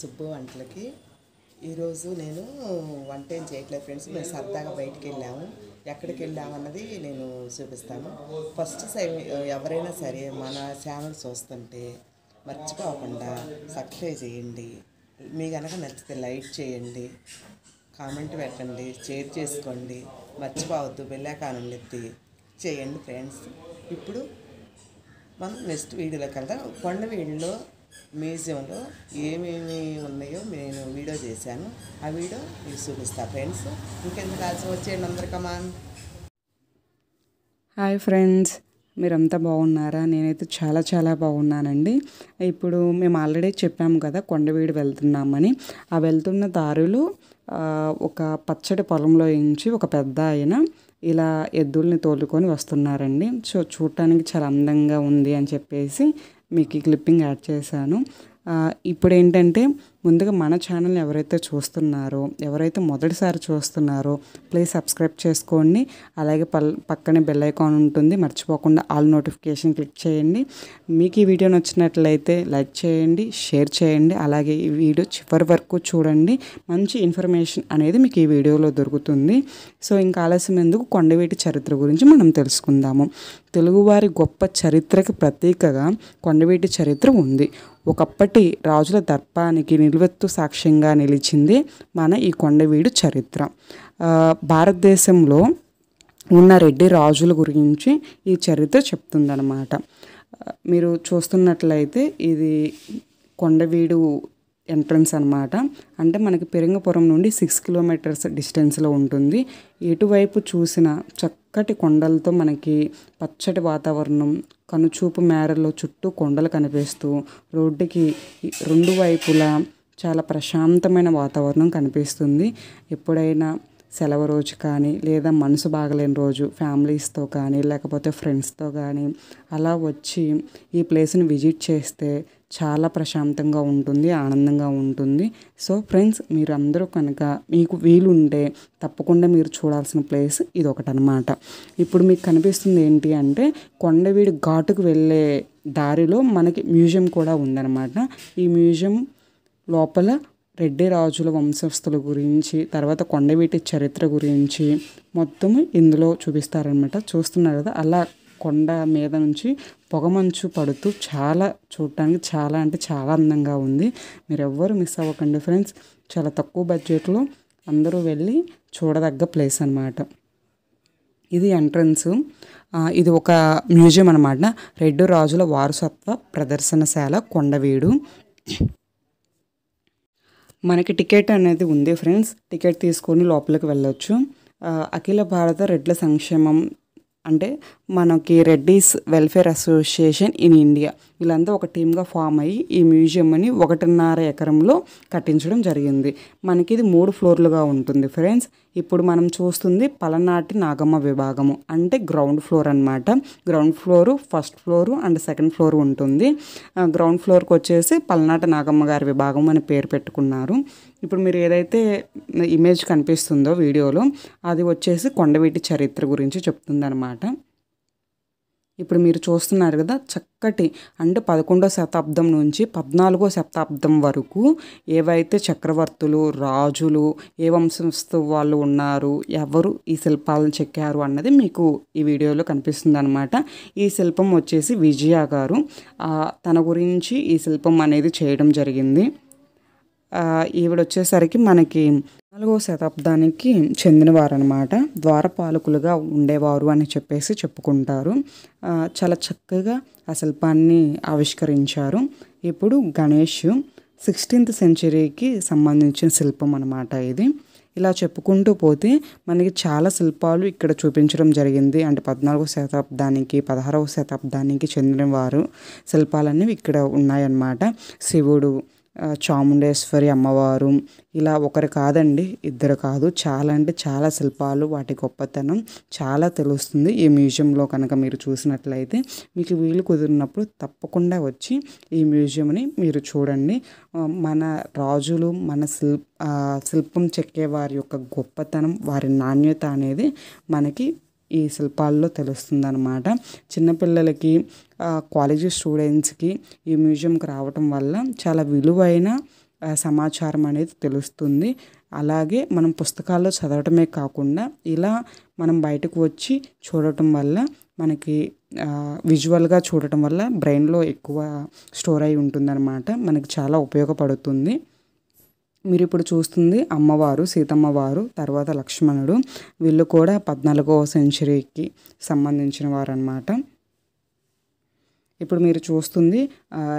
సుబ్బు వంటలకి ఈరోజు నేను వంట ఏం చేయట్లేదు ఫ్రెండ్స్ మేము సరదాగా బయటికి వెళ్ళాము ఎక్కడికి వెళ్ళామన్నది నేను చూపిస్తాను ఫస్ట్ ఎవరైనా సరే మన ఛానల్ చూస్తుంటే మర్చిపోకుండా సబ్స్క్రైబ్ చేయండి మీ కనుక నచ్చితే లైక్ చేయండి కామెంట్ పెట్టండి షేర్ చేసుకోండి మర్చిపోవద్దు వెళ్ళాకానండి ఎత్తి చేయండి ఫ్రెండ్స్ ఇప్పుడు మనం నెక్స్ట్ వీడియోలో కదా కొండ వీడియోలో మ్యూజియంలో ఏమేమి ఉన్నాయో నేను వీడియో చేశాను ఆ వీడియో మీరు చూపిస్తాను ఫ్రెండ్స్ ఇంకెంత కాల్సి వచ్చేయండి అందరికమ్మా హాయ్ ఫ్రెండ్స్ మీరంతా బాగున్నారా నేనైతే చాలా చాలా బాగున్నానండి ఇప్పుడు మేము ఆల్రెడీ చెప్పాము కదా కొండవీడు వెళ్తున్నామని ఆ వెళ్తున్న దారులు ఒక పచ్చడి పొలంలో నుంచి ఒక పెద్ద ఆయన ఇలా ఎద్దుల్ని తోలుకొని వస్తున్నారండి సో చూడటానికి చాలా అందంగా ఉంది అని చెప్పేసి మీకు ఈ క్లిప్పింగ్ యాడ్ చేశాను ఇప్పుడు ఏంటంటే ముందుగా మన ఛానల్ ఎవరైతే చూస్తున్నారో ఎవరైతే మొదటిసారి చూస్తున్నారో ప్లీజ్ సబ్స్క్రైబ్ చేసుకోండి అలాగే పల్ పక్కనే బెల్ ఐకాన్ ఉంటుంది మర్చిపోకుండా ఆల్ నోటిఫికేషన్ క్లిక్ చేయండి మీకు ఈ వీడియో నచ్చినట్లయితే లైక్ చేయండి షేర్ చేయండి అలాగే ఈ వీడియో చివరి వరకు చూడండి మంచి ఇన్ఫర్మేషన్ అనేది మీకు ఈ వీడియోలో దొరుకుతుంది సో ఇంకా ఆలస్యం ఎందుకు కొండవీటి చరిత్ర గురించి మనం తెలుసుకుందాము తెలుగువారి గొప్ప చరిత్రకి ప్రతీకగా కొండవీటి చరిత్ర ఉంది ఒకప్పటి రాజుల దర్పానికి నిలువెత్తు సాక్ష్యంగా నిలిచింది మన ఈ కొండవీడు చరిత్ర భారతదేశంలో ఉన్న రెడ్డి రాజుల గురించి ఈ చరిత్ర చెప్తుందనమాట మీరు చూస్తున్నట్లయితే ఇది కొండవీడు ఎంట్రన్స్ అనమాట అంటే మనకి పెరంగపురం నుండి సిక్స్ కిలోమీటర్స్ డిస్టెన్స్లో ఉంటుంది ఎటువైపు చూసిన చక్కటి కొండలతో మనకి పచ్చటి వాతావరణం కనుచూపు మేరలో చుట్టూ కొండలు కనిపిస్తూ రోడ్డుకి రెండు వైపులా చాలా ప్రశాంతమైన వాతావరణం కనిపిస్తుంది ఎప్పుడైనా సెలవు రోజు కానీ లేదా మనసు బాగలేని రోజు ఫ్యామిలీస్తో కానీ లేకపోతే ఫ్రెండ్స్తో కానీ అలా వచ్చి ఈ ప్లేస్ని విజిట్ చేస్తే చాలా ప్రశాంతంగా ఉంటుంది ఆనందంగా ఉంటుంది సో ఫ్రెండ్స్ మీరు అందరూ కనుక మీకు వీలుంటే తప్పకుండా మీరు చూడాల్సిన ప్లేస్ ఇది ఒకటనమాట ఇప్పుడు మీకు కనిపిస్తుంది ఏంటి అంటే కొండవీడి ఘాటుకు వెళ్ళే దారిలో మనకి మ్యూజియం కూడా ఉందన్నమాట ఈ మ్యూజియం లోపల రెడ్డి రాజుల వంశస్థుల గురించి తర్వాత కొండవీటి చరిత్ర గురించి మొత్తం ఇందులో చూపిస్తారనమాట చూస్తున్నారు కదా అలా కొండ మీద నుంచి పొగమంచు పడుతూ చాలా చూడటానికి చాలా అంటే చాలా అందంగా ఉంది మీరు ఎవ్వరు మిస్ అవ్వకండి ఫ్రెండ్స్ చాలా తక్కువ బడ్జెట్లో అందరూ వెళ్ళి చూడదగ్గ ప్లేస్ అనమాట ఇది ఎంట్రన్స్ ఇది ఒక మ్యూజియం అనమాట రెడ్డు రాజుల వారసత్వ ప్రదర్శనశాల కొండవీడు మనకి టికెట్ అనేది ఉంది ఫ్రెండ్స్ టికెట్ తీసుకొని లోపలికి వెళ్ళొచ్చు అఖిల భారత రెడ్ల సంక్షేమం అంటే మనకి Reddys welfare association in India వీళ్ళంతా ఒక టీమ్గా ఫామ్ అయ్యి ఈ మ్యూజియంని ఒకటిన్నర ఎకరంలో కట్టించడం జరిగింది మనకి ఇది మూడు ఫ్లోర్లుగా ఉంటుంది ఫ్రెండ్స్ ఇప్పుడు మనం చూస్తుంది పలనాటి నాగమ్మ విభాగము అంటే గ్రౌండ్ ఫ్లోర్ అనమాట ground floor first floor and second floor ఉంటుంది గ్రౌండ్ ఫ్లోర్కి వచ్చేసి పలనాటి నాగమ్మ గారి విభాగం అని పేరు పెట్టుకున్నారు ఇప్పుడు మీరు ఏదైతే ఇమేజ్ కనిపిస్తుందో వీడియోలో అది వచ్చేసి కొండవీటి చరిత్ర గురించి చెప్తుందన్నమాట అనమాట ఇప్పుడు మీరు చూస్తున్నారు కదా చక్కటి అంటే పదకొండో శతాబ్దం నుంచి పద్నాలుగో శతాబ్దం వరకు ఏవైతే చక్రవర్తులు రాజులు ఏ వంశస్థ వాళ్ళు ఉన్నారు ఎవరు ఈ శిల్పాలను చెక్కారు అన్నది మీకు ఈ వీడియోలో కనిపిస్తుంది అనమాట ఈ శిల్పం వచ్చేసి విజయ గారు తన గురించి ఈ శిల్పం అనేది చేయడం జరిగింది ఈవిడ వచ్చేసరికి మనకి నాలుగో శతాబ్దానికి చెందినవారనమాట ద్వారపాలకులుగా ఉండేవారు అని చెప్పేసి చెప్పుకుంటారు చాలా చక్కగా ఆ శిల్పాన్ని ఆవిష్కరించారు ఇప్పుడు గణేష్ సిక్స్టీన్త్ సెంచరీకి సంబంధించిన శిల్పం అనమాట ఇది ఇలా చెప్పుకుంటూ పోతే మనకి చాలా శిల్పాలు ఇక్కడ చూపించడం జరిగింది అంటే పద్నాలుగవ శతాబ్దానికి పదహారవ శతాబ్దానికి చెందిన వారు శిల్పాలన్నీ ఇక్కడ ఉన్నాయన్నమాట శివుడు చాముండేశ్వరి అమ్మవారు ఇలా ఒకరు కాదండి ఇద్దరు కాదు చాలా అంటే చాలా శిల్పాలు వాటి గొప్పతనం చాలా తెలుస్తుంది ఈ మ్యూజియంలో కనుక మీరు చూసినట్లయితే మీకు వీలు కుదిరినప్పుడు తప్పకుండా వచ్చి ఈ మ్యూజియంని మీరు చూడండి మన రాజులు మన శిల్ప శిల్పం చెక్కే వారి యొక్క గొప్పతనం వారి నాణ్యత అనేది మనకి ఈ శిల్పాల్లో అనమాట చిన్నపిల్లలకి కాలేజీ స్టూడెంట్స్కి ఈ మ్యూజియంకి రావటం వల్ల చాలా విలువైన సమాచారం అనేది తెలుస్తుంది అలాగే మనం పుస్తకాల్లో చదవటమే కాకుండా ఇలా మనం బయటకు వచ్చి చూడటం వల్ల మనకి విజువల్గా చూడటం వల్ల బ్రెయిన్లో ఎక్కువ స్టోర్ అయి ఉంటుందన్నమాట మనకి చాలా ఉపయోగపడుతుంది మీరు ఇప్పుడు చూస్తుంది అమ్మవారు సీతమ్మవారు తర్వాత లక్ష్మణుడు వీళ్ళు కూడా పద్నాలుగవ సెంచరీకి సంబంధించిన వారనమాట ఇప్పుడు మీరు చూస్తుంది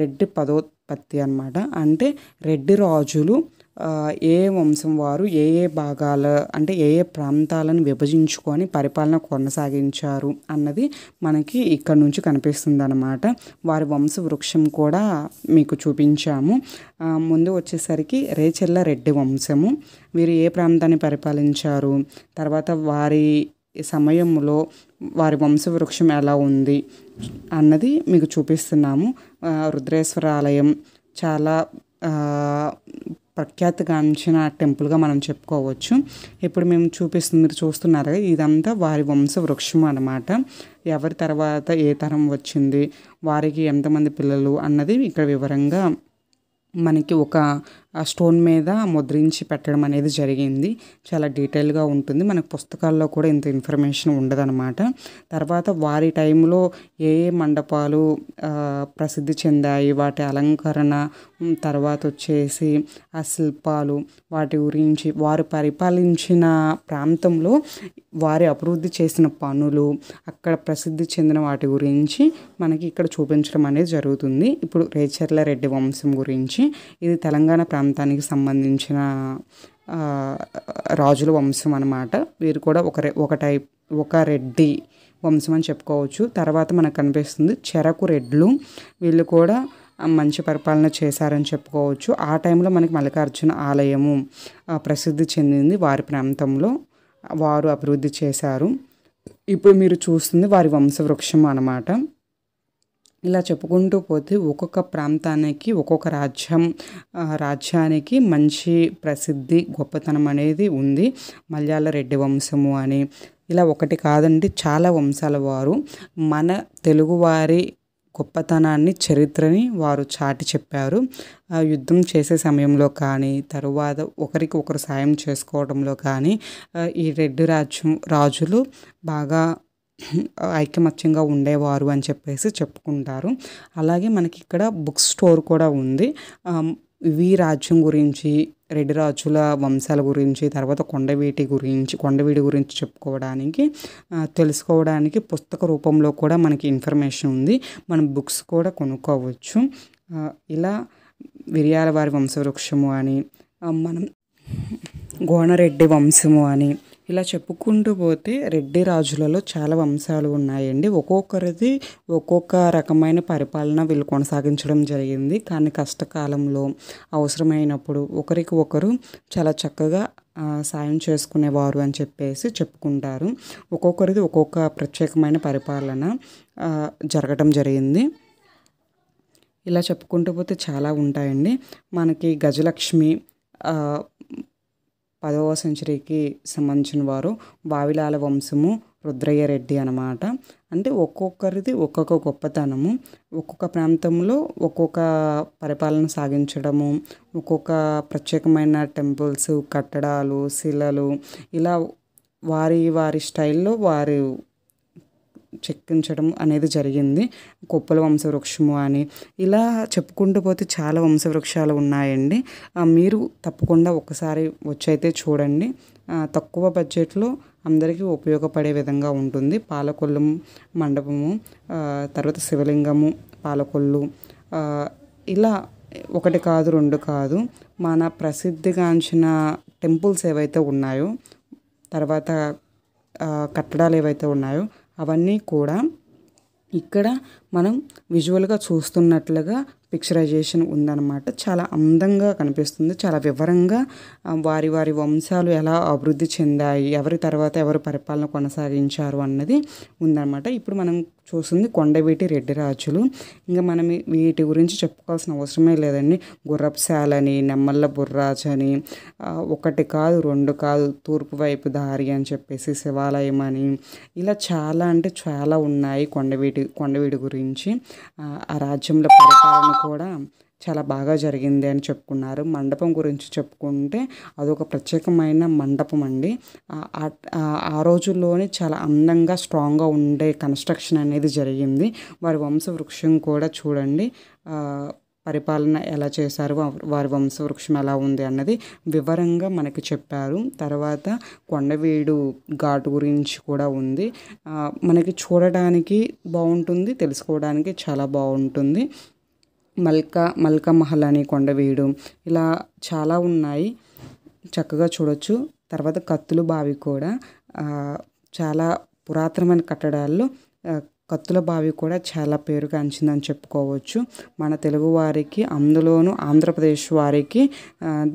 రెడ్డి పదోత్పత్తి అనమాట అంటే రెడ్డి రాజులు ఏ వంశం వారు ఏ ఏ భాగాల అంటే ఏ ఏ ప్రాంతాలను విభజించుకొని పరిపాలన కొనసాగించారు అన్నది మనకి ఇక్కడ నుంచి కనిపిస్తుంది అనమాట వారి వంశ వృక్షం కూడా మీకు చూపించాము ముందు వచ్చేసరికి రేచెల్ల రెడ్డి వంశము వీరు ఏ ప్రాంతాన్ని పరిపాలించారు తర్వాత వారి సమయంలో వారి వంశ వృక్షం ఎలా ఉంది అన్నది మీకు చూపిస్తున్నాము రుద్రేశ్వర ఆలయం చాలా ప్రఖ్యాతిగాంచిన టెంపుల్గా మనం చెప్పుకోవచ్చు ఇప్పుడు మేము చూపిస్తుంది మీరు చూస్తున్నారు ఇదంతా వారి వంశ వృక్షం అనమాట ఎవరి తర్వాత ఏ తరం వచ్చింది వారికి ఎంతమంది పిల్లలు అన్నది ఇక్కడ వివరంగా మనకి ఒక ఆ స్టోన్ మీద ముద్రించి పెట్టడం అనేది జరిగింది చాలా డీటెయిల్గా ఉంటుంది మనకు పుస్తకాల్లో కూడా ఇంత ఇన్ఫర్మేషన్ ఉండదన్నమాట తర్వాత వారి టైంలో ఏ ఏ మండపాలు ప్రసిద్ధి చెందాయి వాటి అలంకరణ తర్వాత వచ్చేసి ఆ శిల్పాలు వాటి గురించి వారు పరిపాలించిన ప్రాంతంలో వారి అభివృద్ధి చేసిన పనులు అక్కడ ప్రసిద్ధి చెందిన వాటి గురించి మనకి ఇక్కడ చూపించడం అనేది జరుగుతుంది ఇప్పుడు రేచర్ల రెడ్డి వంశం గురించి ఇది తెలంగాణ ప్రాంతానికి సంబంధించిన రాజుల వంశం అనమాట వీరు కూడా ఒక ఒక టైప్ ఒక రెడ్డి వంశం అని చెప్పుకోవచ్చు తర్వాత మనకు కనిపిస్తుంది చెరకు రెడ్లు వీళ్ళు కూడా మంచి పరిపాలన చేశారని చెప్పుకోవచ్చు ఆ టైంలో మనకి మల్లికార్జున ఆలయము ప్రసిద్ధి చెందింది వారి ప్రాంతంలో వారు అభివృద్ధి చేశారు ఇప్పుడు మీరు చూస్తుంది వారి వంశవృక్షం అనమాట ఇలా చెప్పుకుంటూ పోతే ఒక్కొక్క ప్రాంతానికి ఒక్కొక్క రాజ్యం రాజ్యానికి మంచి ప్రసిద్ధి గొప్పతనం అనేది ఉంది మలయాళ రెడ్డి వంశము అని ఇలా ఒకటి కాదండి చాలా వంశాల వారు మన తెలుగువారి గొప్పతనాన్ని చరిత్రని వారు చాటి చెప్పారు యుద్ధం చేసే సమయంలో కానీ తరువాత ఒకరికి ఒకరు సాయం చేసుకోవడంలో కానీ ఈ రెడ్డి రాజ్యం రాజులు బాగా ఐక్యమత్యంగా ఉండేవారు అని చెప్పేసి చెప్పుకుంటారు అలాగే మనకి ఇక్కడ బుక్ స్టోర్ కూడా ఉంది వి రాజ్యం గురించి రెడ్డి రాజుల వంశాల గురించి తర్వాత కొండవీటి గురించి కొండవీటి గురించి చెప్పుకోవడానికి తెలుసుకోవడానికి పుస్తక రూపంలో కూడా మనకి ఇన్ఫర్మేషన్ ఉంది మనం బుక్స్ కూడా కొనుక్కోవచ్చు ఇలా విరియాల వారి వంశవృక్షము అని మనం గోనరెడ్డి వంశము అని ఇలా చెప్పుకుంటూ పోతే రెడ్డి రాజులలో చాలా వంశాలు ఉన్నాయండి ఒక్కొక్కరిది ఒక్కొక్క రకమైన పరిపాలన వీళ్ళు కొనసాగించడం జరిగింది కానీ కష్టకాలంలో అవసరమైనప్పుడు ఒకరికి ఒకరు చాలా చక్కగా సాయం చేసుకునేవారు అని చెప్పేసి చెప్పుకుంటారు ఒక్కొక్కరిది ఒక్కొక్క ప్రత్యేకమైన పరిపాలన జరగడం జరిగింది ఇలా చెప్పుకుంటూ పోతే చాలా ఉంటాయండి మనకి గజలక్ష్మి పదవ సెంచరీకి సంబంధించిన వారు బావిలాల వంశము రుద్రయ్య రెడ్డి అనమాట అంటే ఒక్కొక్కరిది ఒక్కొక్క గొప్పతనము ఒక్కొక్క ప్రాంతంలో ఒక్కొక్క పరిపాలన సాగించడము ఒక్కొక్క ప్రత్యేకమైన టెంపుల్స్ కట్టడాలు శిలలు ఇలా వారి వారి స్టైల్లో వారు చెక్కించడం అనేది జరిగింది కుప్పల వంశవృక్షము అని ఇలా చెప్పుకుంటూ పోతే చాలా వంశవృక్షాలు ఉన్నాయండి మీరు తప్పకుండా ఒకసారి వచ్చైతే చూడండి తక్కువ బడ్జెట్లో అందరికీ ఉపయోగపడే విధంగా ఉంటుంది పాలకొల్లు మండపము తర్వాత శివలింగము పాలకొల్లు ఇలా ఒకటి కాదు రెండు కాదు మన ప్రసిద్ధిగాంచిన టెంపుల్స్ ఏవైతే ఉన్నాయో తర్వాత కట్టడాలు ఏవైతే ఉన్నాయో అవన్నీ కూడా ఇక్కడ మనం విజువల్గా చూస్తున్నట్లుగా పిక్చరైజేషన్ ఉందన్నమాట చాలా అందంగా కనిపిస్తుంది చాలా వివరంగా వారి వారి వంశాలు ఎలా అభివృద్ధి చెందాయి ఎవరి తర్వాత ఎవరు పరిపాలన కొనసాగించారు అన్నది ఉందన్నమాట ఇప్పుడు మనం చూసింది కొండవీటి రెడ్డి రాజులు ఇంకా మనం వీటి గురించి చెప్పుకోవాల్సిన అవసరమే లేదండి అని నెమ్మల్ల బుర్రాజ్ అని ఒకటి కాదు రెండు కాదు తూర్పు వైపు దారి అని చెప్పేసి శివాలయం అని ఇలా చాలా అంటే చాలా ఉన్నాయి కొండవీటి కొండవీటి గురించి ఆ రాజ్యంలో పరిపాలన కూడా చాలా బాగా జరిగింది అని చెప్పుకున్నారు మండపం గురించి చెప్పుకుంటే అదొక ప్రత్యేకమైన మండపం అండి ఆ రోజుల్లోనే చాలా అందంగా స్ట్రాంగ్గా ఉండే కన్స్ట్రక్షన్ అనేది జరిగింది వారి వంశవృక్షం కూడా చూడండి పరిపాలన ఎలా చేశారు వారి వంశవృక్షం ఎలా ఉంది అన్నది వివరంగా మనకి చెప్పారు తర్వాత కొండవీడు ఘాట్ గురించి కూడా ఉంది మనకి చూడడానికి బాగుంటుంది తెలుసుకోవడానికి చాలా బాగుంటుంది మల్కా మల్కా మహల్ అని కొండవీడు ఇలా చాలా ఉన్నాయి చక్కగా చూడొచ్చు తర్వాత కత్తుల బావి కూడా చాలా పురాతనమైన కట్టడాల్లో కత్తుల బావి కూడా చాలా పేరుగాంచిందని చెప్పుకోవచ్చు మన తెలుగు వారికి అందులోనూ ఆంధ్రప్రదేశ్ వారికి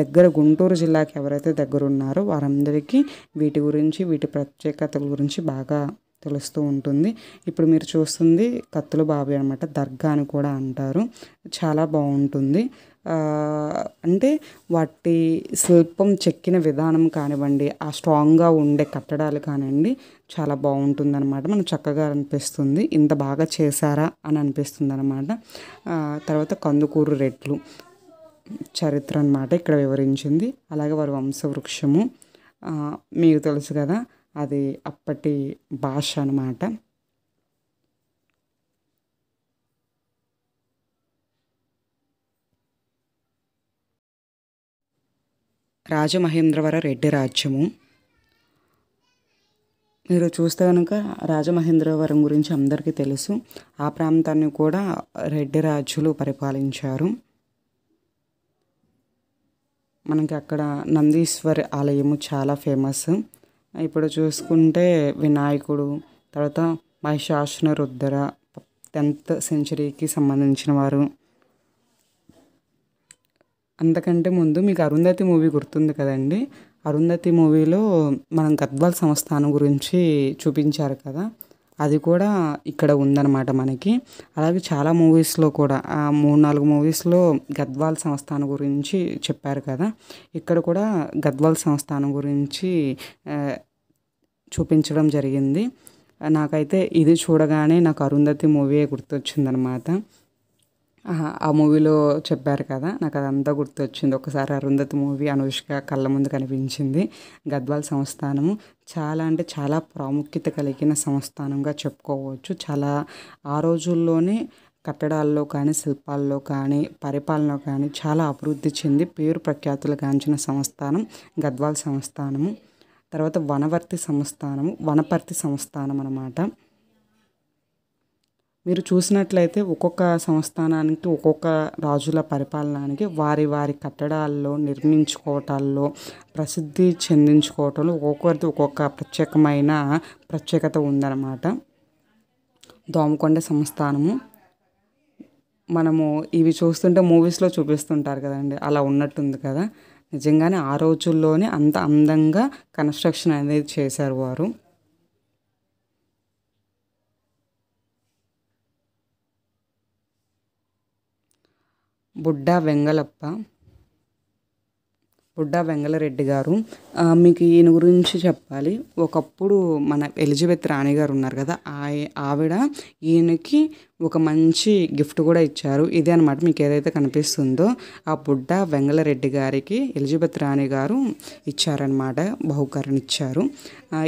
దగ్గర గుంటూరు జిల్లాకి ఎవరైతే దగ్గరున్నారో వారందరికీ వీటి గురించి వీటి ప్రత్యేకతల గురించి బాగా తెలుస్తూ ఉంటుంది ఇప్పుడు మీరు చూస్తుంది కత్తుల బాబు అనమాట దర్గా అని కూడా అంటారు చాలా బాగుంటుంది అంటే వాటి శిల్పం చెక్కిన విధానం కానివ్వండి ఆ స్ట్రాంగ్గా ఉండే కట్టడాలు కానివ్వండి చాలా బాగుంటుంది అనమాట మనం చక్కగా అనిపిస్తుంది ఇంత బాగా చేశారా అని అనిపిస్తుంది అనమాట తర్వాత కందుకూరు రెట్లు చరిత్ర అనమాట ఇక్కడ వివరించింది అలాగే వారి వంశవృక్షము మీకు తెలుసు కదా అది అప్పటి భాష అనమాట రాజమహేంద్రవర రెడ్డి రాజ్యము మీరు చూస్తే కనుక రాజమహేంద్రవరం గురించి అందరికీ తెలుసు ఆ ప్రాంతాన్ని కూడా రెడ్డి రాజులు పరిపాలించారు మనకి అక్కడ నందీశ్వరి ఆలయము చాలా ఫేమస్ ఇప్పుడు చూసుకుంటే వినాయకుడు తర్వాత మహిషాసున రుద్ర టెన్త్ సెంచరీకి సంబంధించిన వారు అంతకంటే ముందు మీకు అరుంధతి మూవీ గుర్తుంది కదండి అరుంధతి మూవీలో మనం గద్వాల్ సంస్థానం గురించి చూపించారు కదా అది కూడా ఇక్కడ ఉందన్నమాట మనకి అలాగే చాలా మూవీస్లో కూడా ఆ మూడు నాలుగు మూవీస్లో గద్వాల్ సంస్థానం గురించి చెప్పారు కదా ఇక్కడ కూడా గద్వాల్ సంస్థానం గురించి చూపించడం జరిగింది నాకైతే ఇది చూడగానే నాకు అరుంధతి మూవీ గుర్తొచ్చిందనమాట ఆ మూవీలో చెప్పారు కదా నాకు అదంతా గుర్తొచ్చింది ఒకసారి అరుంధతి మూవీ అనుష్క కళ్ళ ముందు కనిపించింది గద్వాల్ సంస్థానము చాలా అంటే చాలా ప్రాముఖ్యత కలిగిన సంస్థానంగా చెప్పుకోవచ్చు చాలా ఆ రోజుల్లోనే కట్టడాల్లో కానీ శిల్పాల్లో కానీ పరిపాలనలో కానీ చాలా అభివృద్ధి చెంది పేరు ప్రఖ్యాతులు గాంచిన సంస్థానం గద్వాల్ సంస్థానము తర్వాత వనవర్తి సంస్థానము వనపర్తి సంస్థానం అన్నమాట మీరు చూసినట్లయితే ఒక్కొక్క సంస్థానానికి ఒక్కొక్క రాజుల పరిపాలనానికి వారి వారి కట్టడాల్లో నిర్మించుకోవటాల్లో ప్రసిద్ధి చెందించుకోవటంలో ఒక్కొక్కరిది ఒక్కొక్క ప్రత్యేకమైన ప్రత్యేకత ఉందన్నమాట దోమకొండ సంస్థానము మనము ఇవి చూస్తుంటే మూవీస్లో చూపిస్తుంటారు కదండి అలా ఉన్నట్టుంది కదా నిజంగానే ఆ రోజుల్లోనే అంత అందంగా కన్స్ట్రక్షన్ అనేది చేశారు వారు బుడ్డా వెంగళప్ప బుడ్డా వెంగళరెడ్డి గారు మీకు ఈయన గురించి చెప్పాలి ఒకప్పుడు మన ఎలిజబెత్ రాణి గారు ఉన్నారు కదా ఆవిడ ఈయనకి ఒక మంచి గిఫ్ట్ కూడా ఇచ్చారు ఇదే అనమాట మీకు ఏదైతే కనిపిస్తుందో ఆ బుడ్డ వెంగళరెడ్డి గారికి ఎలిజబెత్ రాణి గారు ఇచ్చారనమాట బహుకరణ ఇచ్చారు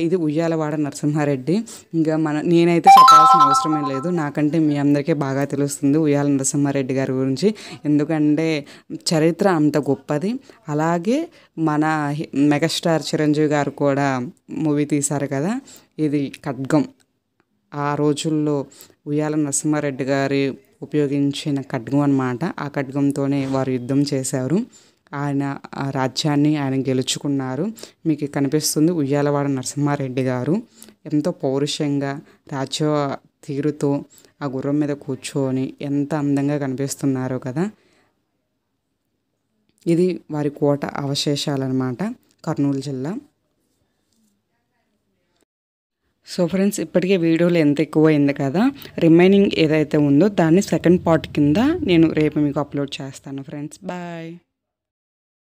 ఇది ఉయ్యాలవాడ నరసింహారెడ్డి ఇంకా మన నేనైతే చెప్పాల్సిన అవసరమే లేదు నాకంటే మీ అందరికీ బాగా తెలుస్తుంది ఉయ్యాల నరసింహారెడ్డి గారి గురించి ఎందుకంటే చరిత్ర అంత గొప్పది అలాగే మన మెగాస్టార్ చిరంజీవి గారు కూడా మూవీ తీశారు కదా ఇది ఖడ్గం ఆ రోజుల్లో ఉయ్యాల నరసింహారెడ్డి గారి ఉపయోగించిన ఖడ్గం అనమాట ఆ ఖడ్గంతోనే వారు యుద్ధం చేశారు ఆయన ఆ రాజ్యాన్ని ఆయన గెలుచుకున్నారు మీకు కనిపిస్తుంది ఉయ్యాలవాడ నరసింహారెడ్డి గారు ఎంతో పౌరుషంగా రాజ్య తీరుతో ఆ గుర్రం మీద కూర్చొని ఎంత అందంగా కనిపిస్తున్నారో కదా ఇది వారి కోట అవశేషాలన్నమాట కర్నూలు జిల్లా సో ఫ్రెండ్స్ ఇప్పటికే వీడియోలు ఎంత ఎక్కువ అయింది కదా రిమైనింగ్ ఏదైతే ఉందో దాన్ని సెకండ్ పార్ట్ కింద నేను రేపు మీకు అప్లోడ్ చేస్తాను ఫ్రెండ్స్ బాయ్